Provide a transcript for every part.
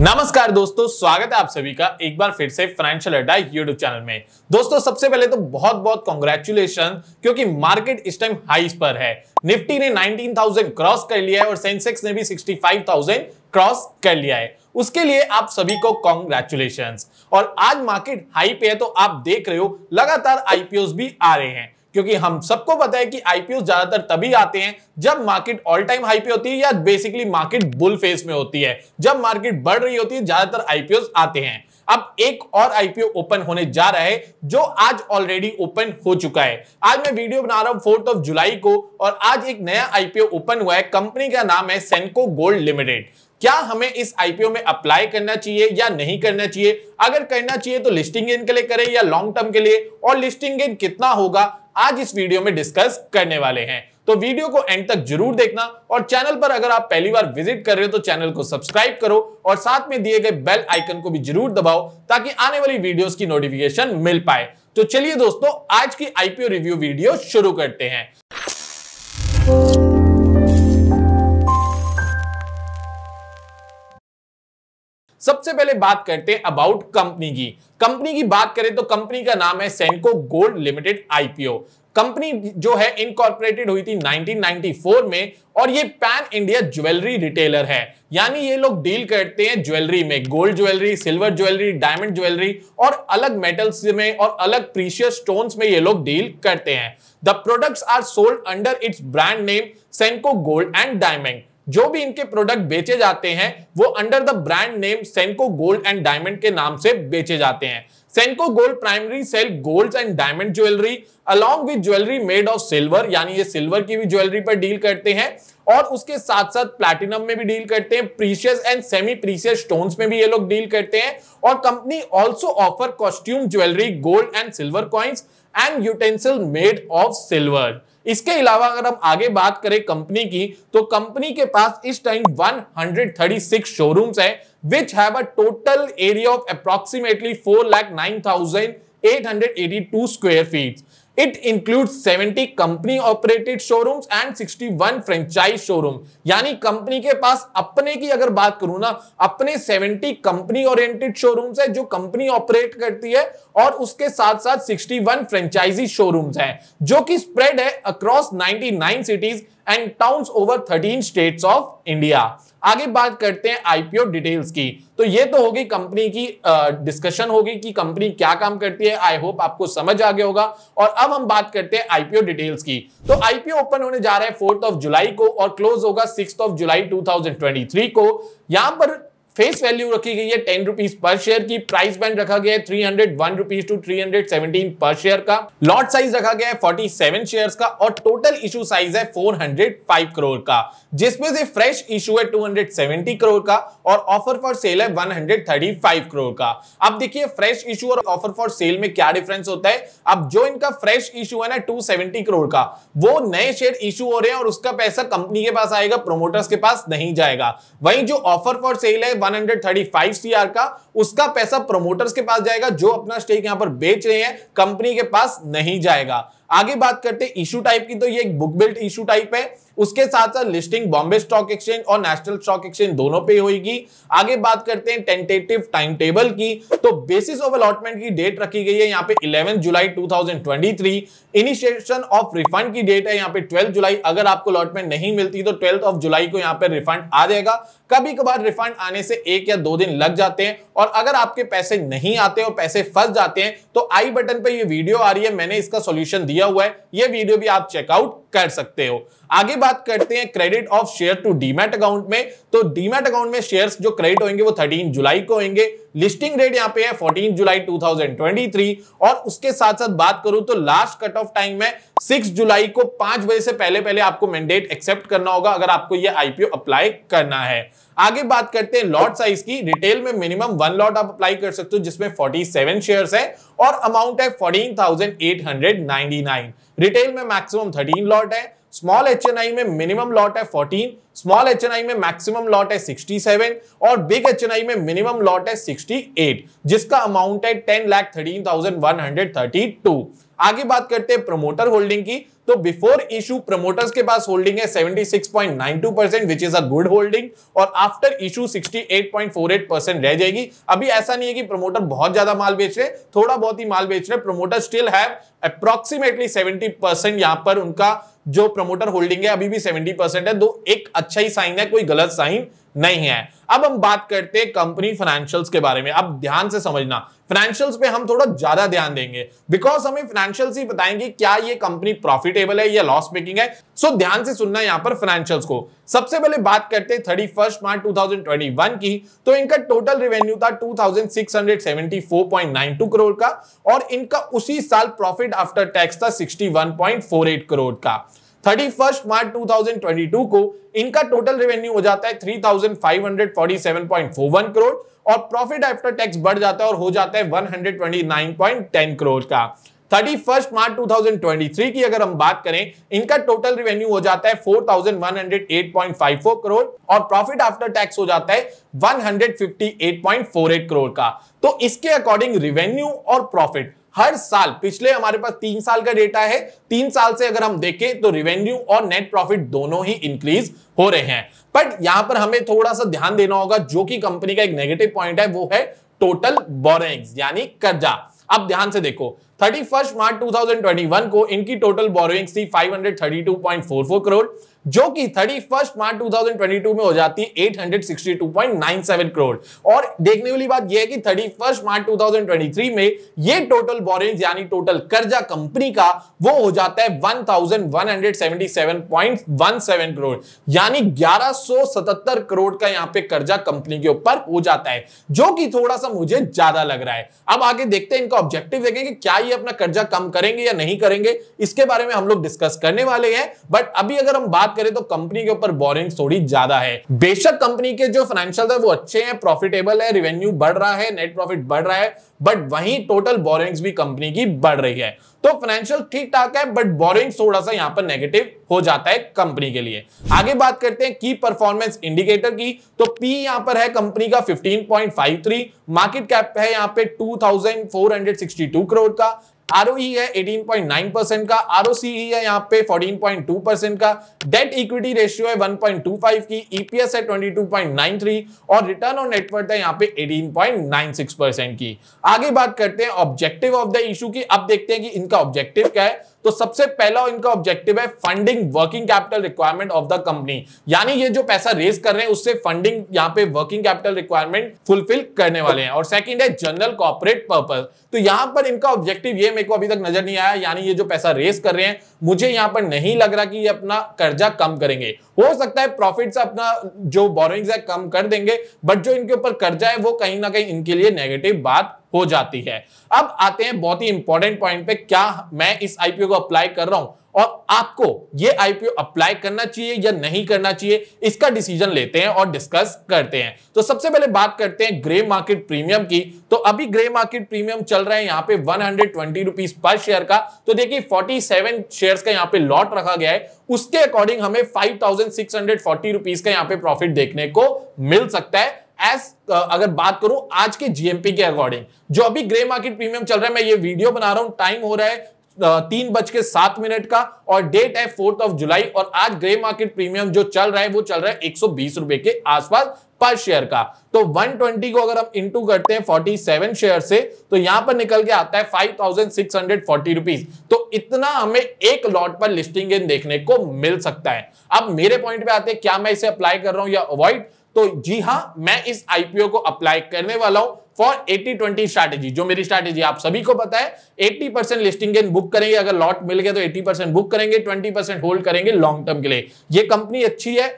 नमस्कार दोस्तों स्वागत है आप सभी का एक बार फिर से फाइनेंशियल अड्डा यूट्यूब चैनल में दोस्तों सबसे पहले तो बहुत बहुत कॉन्ग्रेचुलेशन क्योंकि मार्केट इस टाइम हाईस पर है निफ्टी ने 19,000 क्रॉस कर लिया है और सेंसेक्स ने भी 65,000 क्रॉस कर लिया है उसके लिए आप सभी को कॉन्ग्रेचुलेशन और आज मार्केट हाई पे है तो आप देख रहे हो लगातार आईपीओ भी आ रहे हैं क्योंकि हम सबको पता है कि आईपीओ ज्यादातर तभी आते हैं जब मार्केट ऑल टाइम हाई पे होती है या बेसिकली मार्केट बुल फेस में होती है जब मार्केट बढ़ रही होती है ज्यादातर आईपीओ आते हैं अब एक और आईपीओ ओपन होने जा रहा है जो आज ऑलरेडी ओपन हो चुका है आज मैं वीडियो बना रहा हूं फोर्थ ऑफ जुलाई को और आज एक नया आईपीओ ओपन हुआ है कंपनी का नाम है सेनको गोल्ड लिमिटेड क्या हमें इस आईपीओ में अप्लाई करना चाहिए या नहीं करना चाहिए अगर करना चाहिए तो लिस्टिंग गेन के लिए करें या लॉन्ग टर्म के लिए और लिस्टिंग गेन कितना होगा आज इस वीडियो में डिस्कस करने वाले हैं तो वीडियो को एंड तक जरूर देखना और चैनल पर अगर आप पहली बार विजिट कर रहे हो तो चैनल को सब्सक्राइब करो और साथ में दिए गए बेल आइकन को भी जरूर दबाओ ताकि आने वाली वीडियोस की नोटिफिकेशन मिल पाए तो चलिए दोस्तों आज की आईपीओ रिव्यू वीडियो शुरू करते हैं सबसे पहले बात करते हैं अबाउट कंपनी की कंपनी की बात करें तो कंपनी का नाम है Senco gold limited IPO company जो है इनकॉर्पोरेटेड हुई थी 1994 में और ये पैन इंडिया ज्वेलरी रिटेलर है यानी ये लोग डील करते हैं ज्वेलरी में gold jewellery silver jewellery diamond jewellery और अलग मेटल्स में और अलग प्रीशियस स्टोन्स में ये लोग डील करते हैं the products are sold under its brand name Senco gold and diamond जो भी इनके प्रोडक्ट बेचे जाते हैं वो under the brand name Senco gold and diamond के नाम से बेचे जाते हैं Senco gold primary sale gold and diamond jewellery along with jewellery made of silver यानी ये सिल्वर की भी ज्वेलरी पर डील करते हैं और उसके साथ साथ प्लैटिनम में भी डील करते हैं precious and semi precious stones में भी ये लोग डील करते हैं और company also offer costume jewellery gold and silver coins and utensil made of silver इसके अलावा अगर हम आगे बात करें कंपनी की तो कंपनी के पास इस टाइम 136 शोरूम्स हैं which have a total area of approximately four lakh nine thousand eight hundred eighty two square feet it include 70 company operated showrooms and 61 franchise showroom यानी कंपनी के पास अपने की अगर बात करूं ना अपने 70 कंपनी ओरिएंटेड शोरूम्स है जो कंपनी ऑपरेट करती है और उसके साथ साथ 61 फ्रेंचाइजी शोरूम्स हैं जो कि स्प्रेड है across 99 cities and towns over 13 states of India आगे बात करते हैं आईपीओ डिटेल्स की तो ये तो होगी कंपनी की डिस्कशन होगी कि कंपनी क्या काम करती है आई होप आपको समझ आ गया होगा और अब हम बात करते हैं आईपीओ डिटेल्स की तो आईपीओ ओपन होने जा रहा है फोर्थ ऑफ जुलाई को और क्लोज होगा सिक्स ऑफ जुलाई टू को यहां पर फेस वैल्यू रखी गई है टेन रुपीज पर शेयर की प्राइस बैंड रखा गया है three hundred one rupees to three hundred seventeen पर शेयर का लॉट साइज रखा गया है फोर्टी सेवन शेयर का और टोटल इशू साइज है फोर हंड्रेड फाइव करोड़ का जिसमें से फ्रेश इशू है टू हंड्रेड सेवेंटी करोड़ का और ऑफर फॉर सेल है one hundred thirty five crore का अब देखिए फ्रेश इशू और ऑफर फॉर सेल में क्या डिफरेंस होता है अब जो इनका फ्रेश इशू है ना टू सेवेंटी करोड़ का वो नए शेयर इशू हो रहे हैं और उसका पैसा कंपनी के पास आएगा प्रोमोटर्स के पास नहीं जाएगा वही जो ऑफर फॉर सेल है 135 सीआर का उसका पैसा प्रमोटर्स के पास जाएगा जो अपना स्टेक यहां पर बेच रहे हैं कंपनी के पास नहीं जाएगा आगे बात करते इशू टाइप की तो ये एक बुक बिल्ट इशू टाइप है उसके साथ साथ लिस्टिंग बॉम्बे स्टॉक एक्सचेंज और नेशनल स्टॉक एक्सचेंज दोनों पे होगी आगे बात करते हैं टेंटेटिव टाइम टेबल की तो बेसिस ऑफ अलॉटमेंट की डेट रखी गई है यहाँ पे eleven July to initiation of refund की डेट है यहाँ पे ट्वेल्थ जुलाई अगर आपको अलॉटमेंट नहीं मिलती तो ट्वेल्थ ऑफ जुलाई को यहाँ पे रिफंड आ जाएगा कभी कभार रिफंड आने से एक या दो दिन लग जाते हैं और अगर आपके पैसे नहीं आते और पैसे फंस जाते हैं तो आई बटन पर ये वीडियो आ रही है मैंने इसका सोल्यूशन दिया हुआ है ये वीडियो भी आप चेकआउट कर सकते हो आगे बात करते हैं credit of share to demat account में तो डीमेट अकाउंट में शेयर्स जो क्रेडिट होंगे वो 13 जुलाई को होंगे लिस्टिंग डेट यहाँ पे है 14 जुलाई 2023 और उसके साथ साथ बात करूं तो लास्ट कट ऑफ टाइम में 6 जुलाई को 5 बजे से पहले पहले आपको मैंडेट एक्सेप्ट करना होगा अगर आपको ये आईपीओ अप्लाई करना है आगे बात करते हैं लॉट साइज की रिटेल में मिनिमम वन लॉट आप अप्लाई कर सकते हो जिसमें 47 शेयर्स है और अमाउंट है 14,899 रिटेल में मैक्सिमम 13 लॉट है स्मॉल एच एन आई में मिनिमम लॉट है 14, स्मॉल एच एन आई में मैक्सिमम लॉट है 67 और बिग एच एन आई में मिनिमम लॉट है 68, जिसका अमाउंट है ten lakh thirteen thousand one hundred thirty two आगे बात करते हैं प्रमोटर होल्डिंग की तो बिफोर इशू प्रमोटर्स के पास होल्डिंग है 76.92 percent which is a good holding और आफ्टर इशू 68.48 परसेंट रह जाएगी अभी ऐसा नहीं है कि प्रमोटर बहुत ज्यादा माल बेच रहे थोड़ा बहुत ही माल बेच रहे promoter still have approximately 70 percent यहां पर उनका जो प्रमोटर होल्डिंग है अभी भी 70 परसेंट है दो एक अच्छा ही साइन है कोई गलत साइन नहीं है अब हम बात करते हैं कंपनी फाइनेंशियल्स के बारे में अब ध्यान से समझना फाइनेंशियल्स पे हम थोड़ा ज्यादा ध्यान देंगे बिकॉज हमें फाइनेंशियल्स ही बताएंगे क्या ये कंपनी प्रॉफिटेबल है या लॉस मेकिंग है सो so, ध्यान से सुनना यहां पर फाइनेंशियल्स को सबसे पहले बात करते थर्टी फर्स्ट मार्च टू की तो इनका टोटल रेवेन्यू था टू करोड़ का और इनका उसी साल प्रॉफिट आफ्टर टैक्स था सिक्सटी करोड़ का थर्टी फर्स्ट मार्च टू को इनका टोटल रेवेन्यू हो जाता है 3,547.41 करोड़ और प्रॉफिट आफ्टर टैक्स बढ़ जाता है और हो जाता है 129.10 करोड़ का थर्टी फर्स्ट मार्च 2023 की अगर हम बात करें इनका टोटल रेवेन्यू हो जाता है 4,108.54 करोड़ और प्रॉफिट आफ्टर टैक्स हो जाता है 158.48 करोड़ का तो इसके अकॉर्डिंग रेवेन्यू और प्रॉफिट हर साल पिछले हमारे पास तीन साल का डेटा है तीन साल से अगर हम देखें तो रिवेन्यू और नेट प्रॉफिट दोनों ही इंक्रीज हो रहे हैं बट यहां पर हमें थोड़ा सा ध्यान देना होगा जो कि कंपनी का एक नेगेटिव पॉइंट है वो है टोटल बोरिंग यानी कर्जा अब ध्यान से देखो 31 मार्च 2021 को इनकी टोटल बोरोइंग थी 532.44 करोड़ जो कि 31 मार्च 2022 में हो जाती है 862.97 करोड़ और देखने वाली बात यह है कि 31 मार्च 2023 में ये टोटल बोरिंग यानी टोटल कर्जा कंपनी का वो हो जाता है 1177.17 करोड़ यानी 1177 करोड़ का यहां पे कर्जा कंपनी के ऊपर हो जाता है जो कि थोड़ा सा मुझे ज्यादा लग रहा है अब आगे देखते हैं इनका ऑब्जेक्टिव देखेंगे क्या ये अपना कर्जा कम करेंगे या नहीं करेंगे इसके बारे में हम लोग डिस्कस करने वाले हैं बट अभी अगर हम बात करें तो कंपनी के ऊपर बोरिंग थोड़ी ज्यादा है बेशक कंपनी के जो फाइनेंशियल है वो अच्छे हैं प्रॉफिटेबल है रेवेन्यू बढ़ रहा है नेट प्रॉफिट बढ़ रहा है बट वहीं टोटल बोरिंग्स भी कंपनी की बढ़ रही है तो फाइनेंशियल ठीक ठाक है बट बोरिंग थोड़ा सा यहां पर नेगेटिव हो जाता है कंपनी के लिए आगे बात करते हैं की परफॉर्मेंस इंडिकेटर की तो पी यहां पर है कंपनी का 15.53 मार्केट कैप है यहां पे 2462 करोड़ का आरओई e है 18.9 परसेंट का आरओसी e है यहाँ पे 14.2 परसेंट का डेट इक्विटी रेशियो है 1.25 की ईपीएस e है 22.93 और रिटर्न ऑन नेटवर्थ है यहाँ पे 18.96 परसेंट की आगे बात करते हैं ऑब्जेक्टिव ऑफ द इशू की अब देखते हैं कि इनका ऑब्जेक्टिव क्या है तो सबसे पहला इनका ऑब्जेक्टिव है funding working capital requirement of the company यानी ये जो पैसा रेज कर रहे हैं उससे फंडिंग यहाँ पे वर्किंग कैपिटल रिक्वायरमेंट फुलफिल करने वाले हैं और सेकंड है जनरल कॉर्पोरेट पर्पज तो यहां पर इनका ऑब्जेक्टिव ये मेरे को अभी तक नजर नहीं आया यानी ये जो पैसा रेस कर रहे हैं मुझे यहां पर नहीं लग रहा कि ये अपना कर्जा कम करेंगे हो सकता है प्रॉफिट से अपना जो बोरिंग है कम कर देंगे बट जो इनके ऊपर कर्जा है वो कहीं ना कहीं इनके लिए नेगेटिव बात हो जाती है अब आते हैं बहुत ही इंपॉर्टेंट पॉइंट पे क्या मैं इस आईपीओ को अप्लाई कर रहा हूं और आपको ये आईपीओ अप्लाई करना चाहिए या नहीं करना चाहिए इसका डिसीजन लेते हैं और डिस्कस करते हैं तो सबसे पहले बात करते हैं ग्रे मार्केट प्रीमियम की तो अभी ग्रे मार्केट प्रीमियम चल रहा है यहाँ पे वन हंड्रेड पर शेयर का तो देखिए फोर्टी सेवन शेयर का यहाँ पे लॉट रखा गया है उसके अकॉर्डिंग हमें five thousand six hundred forty rupees का यहाँ पे प्रॉफिट देखने को मिल सकता है एस अगर बात करूं आज के जीएमपी के अकॉर्डिंग जो अभी ग्रे मार्केट प्रीमियम चल रहा है मैं ये वीडियो बना रहा हूं टाइम हो रहा है तीन बज के सात मिनट का और डेट है फोर्थ ऑफ जुलाई और आज ग्रे मार्केट प्रीमियम जो चल रहा है वो चल रहा है एक रुपए के आसपास पर शेयर का तो 120 को अगर हम इंटू करते हैं 47 शेयर से तो यहां पर निकल के आता है 5,640 रुपीस तो इतना हमें एक लॉट पर लिस्टिंग गेन देखने को मिल सकता है अब मेरे पॉइंट पे आते हैं क्या मैं इसे अप्लाई कर रहा हूं या अवॉइड तो जी हाँ मैं इस आईपीओ को अप्लाई करने वाला हूं फॉर 80-20 स्ट्रैटेजी जो मेरी स्ट्रेटेजी आप सभी को पता है 80 परसेंट लिस्टिंग गेन बुक करेंगे अगर लॉट मिल गया तो 80 परसेंट बुक करेंगे 20 परसेंट होल्ड करेंगे लॉन्ग टर्म के लिए ये कंपनी अच्छी है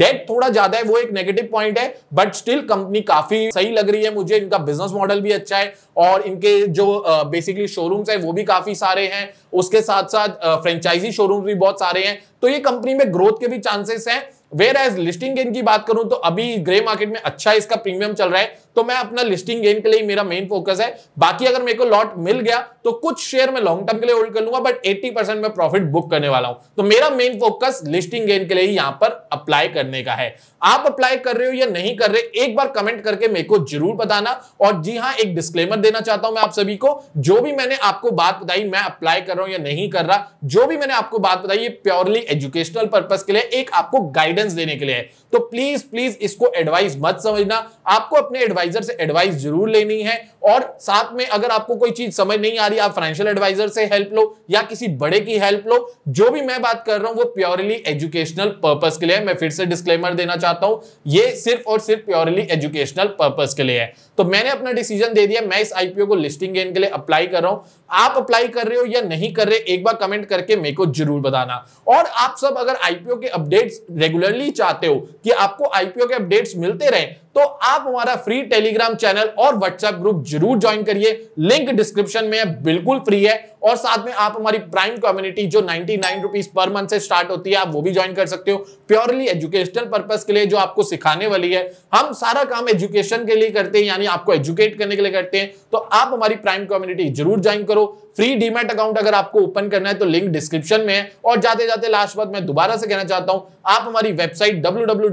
डेट थोड़ा ज्यादा है वो एक नेगेटिव पॉइंट है बट स्टिल कंपनी काफी सही लग रही है मुझे इनका बिजनेस मॉडल भी अच्छा है और इनके जो बेसिकली शोरूम्स है वो भी काफी सारे हैं उसके साथ साथ फ्रेंचाइजी शोरूम्स भी बहुत सारे हैं तो ये कंपनी में ग्रोथ के भी चांसेस हैं वेर एज लिस्टिंग गेन की बात करूं तो अभी ग्रे मार्केट में अच्छा इसका प्रीमियम चल रहा है तो मैं अपना लिस्टिंग गेन के लिए मेरा मेन फोकस है बाकी अगर मेरे को लॉट मिल गया तो कुछ शेयर में लॉन्ग टर्म के लिए होल्ड कर लूंगा बट 80 परसेंट में प्रॉफिट बुक करने वाला हूं तो मेरा मेन फोकस लिस्टिंग गेन के लिए ही यहां पर अप्लाई करने का है आप अप्लाई कर रहे हो या नहीं कर रहे एक बार कमेंट करके मेरे को जरूर बताना और जी हाँ एक डिस्क्लेमर देना चाहता हूं मैं आप सभी को जो भी मैंने आपको बात बताई मैं अप्लाई कर रहा हूं या नहीं कर रहा जो भी मैंने आपको बात बताई ये प्योरली एजुकेशनल पर्पज के लिए एक आपको गाइडेंस देने के लिए है तो प्लीज प्लीज इसको एडवाइस मत समझना आपको अपने एडवाइस एडवाइजर से एडवाइस जरूर लेनी है और साथ में अगर आपको कोई चीज समझ नहीं आ रही आप फाइनेंशियल एडवाइजर से हेल्प लो या किसी बड़े की हेल्प लो जो भी मैं बात कर रहा हूं वो प्योरली एजुकेशनल पर्पज के लिए मैं फिर से डिस्क्लेमर देना चाहता हूं ये सिर्फ और सिर्फ प्योरली एजुकेशनल पर्पज के लिए है तो मैंने अपना डिसीजन दे दिया मैं इस आईपीओ को लिस्टिंग गेन के लिए अप्लाई कर रहा हूं आप अप्लाई कर रहे हो या नहीं कर रहे एक बार कमेंट करके मेरे को जरूर बताना और आप सब अगर आईपीओ के अपडेट्स रेगुलरली चाहते हो कि आपको आईपीओ के अपडेट्स मिलते रहे तो आप हमारा फ्री टेलीग्राम चैनल और व्हाट्सएप ग्रुप जरूर ज्वाइन करिए लिंक डिस्क्रिप्शन में बिल्कुल फ्री है और साथ में आप हमारी प्राइम कम्युनिटी जो नाइनटी नाइन पर मंथ से स्टार्ट होती है आप वो भी ज्वाइन कर सकते हो प्योरली एजुकेशनल पर्पज के लिए जो आपको सिखाने वाली है हम सारा काम एजुकेशन के लिए करते हैं यानी आपको एजुकेट करने के लिए करते हैं तो आप हमारी प्राइम कम्युनिटी जरूर ज्वाइन करो फ्री डीमेट अकाउंट अगर आपको ओपन करना है तो लिंक डिस्क्रिप्शन में है और जाते जाते लास्ट बात मैं दोबारा से कहना चाहता हूं आप हमारी वेबसाइट डब्ल्यू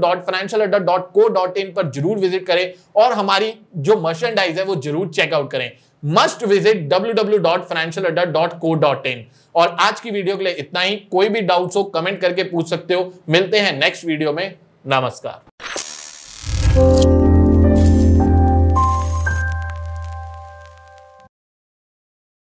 पर जरूर विजिट करें और हमारी जो मर्चेंडाइज है वो जरूर चेकआउट करें मस्ट विजिट इन और आज की वीडियो के लिए इतना ही कोई भी डाउट हो कमेंट करके पूछ सकते हो मिलते हैं नेक्स्ट वीडियो में नमस्कार